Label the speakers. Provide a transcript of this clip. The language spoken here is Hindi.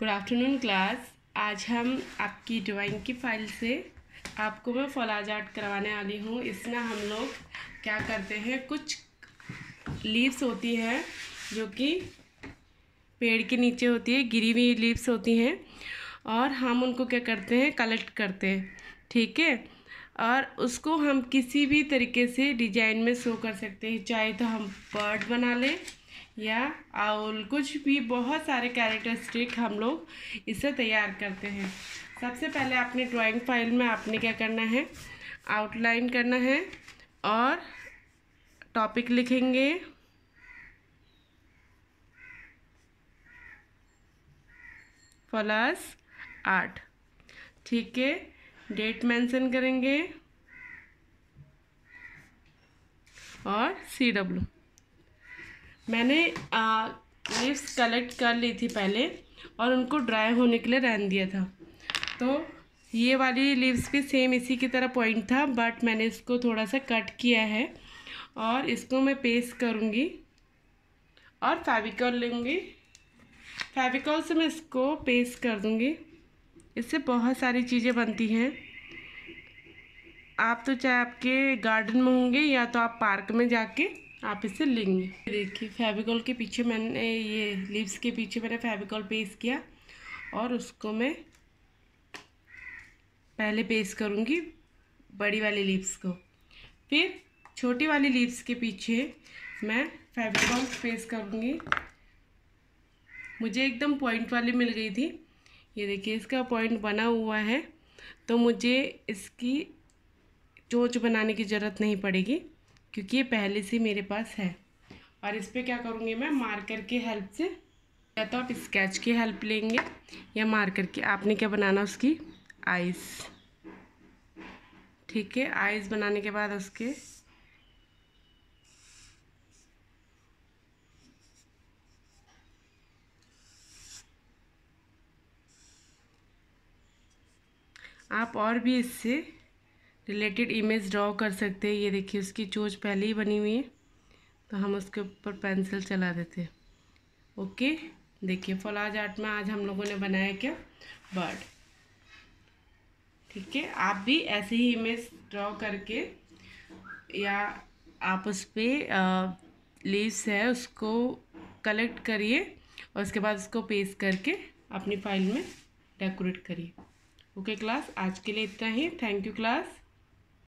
Speaker 1: गुड आफ्टरनून क्लास आज हम आपकी ड्राइंग की फाइल से आपको मैं फलाज आर्ट करवाने वाली हूँ इसमें हम लोग क्या करते हैं कुछ लीव्स होती हैं जो कि पेड़ के नीचे होती है गिरी हुई लीव्स होती हैं और हम उनको क्या करते हैं कलेक्ट करते हैं ठीक है और उसको हम किसी भी तरीके से डिजाइन में शो कर सकते हैं चाहे तो हम बर्ड बना लें या और कुछ भी बहुत सारे कैरेक्टरिस्टिक हम लोग इसे तैयार करते हैं सबसे पहले आपने ड्राइंग फाइल में आपने क्या करना है आउटलाइन करना है और टॉपिक लिखेंगे प्लस आठ ठीक है डेट मेंशन करेंगे और सी डब्ल्यू मैंने लीव्स कलेक्ट कर ली थी पहले और उनको ड्राई होने के लिए रहन दिया था तो ये वाली लीव्स भी सेम इसी की तरह पॉइंट था बट मैंने इसको थोड़ा सा कट किया है और इसको मैं पेस्ट करूँगी और फेविकॉल लूँगी फेविकॉल से मैं इसको पेस्ट कर दूँगी इससे बहुत सारी चीज़ें बनती हैं आप तो चाहे आपके गार्डन में होंगे या तो आप पार्क में जाके आप इसे लेंगे देखिए फेविकॉल के पीछे मैंने ये लिप्स के पीछे मैंने फेविकॉल पेस्ट किया और उसको मैं पहले पेस्ट करूँगी बड़ी वाली लिप्स को फिर छोटी वाली लिप्स के पीछे मैं फेविकॉल पेस्ट करूँगी मुझे एकदम पॉइंट वाली मिल गई थी ये देखिए इसका पॉइंट बना हुआ है तो मुझे इसकी चोच बनाने की ज़रूरत नहीं पड़ेगी क्योंकि ये पहले से मेरे पास है और इस पर क्या करूँगी मैं मार्कर के हेल्प से या तो आप स्केच की हेल्प लेंगे या मार्कर की आपने क्या बनाना उसकी आइस ठीक है आइस बनाने के बाद उसके आप और भी इससे रिलेटेड इमेज ड्रॉ कर सकते हैं ये देखिए उसकी चोच पहले ही बनी हुई है तो हम उसके ऊपर पेंसिल चला देते हैं ओके देखिए फलाज आर्ट में आज हम लोगों ने बनाया क्या बर्ड ठीक है आप भी ऐसे ही इमेज ड्रॉ करके या आप उस पर लीव्स है उसको कलेक्ट करिए और उसके बाद उसको पेस्ट करके अपनी फाइल में डेकोरेट करिए ओके क्लास आज के लिए इतना ही थैंक यू क्लास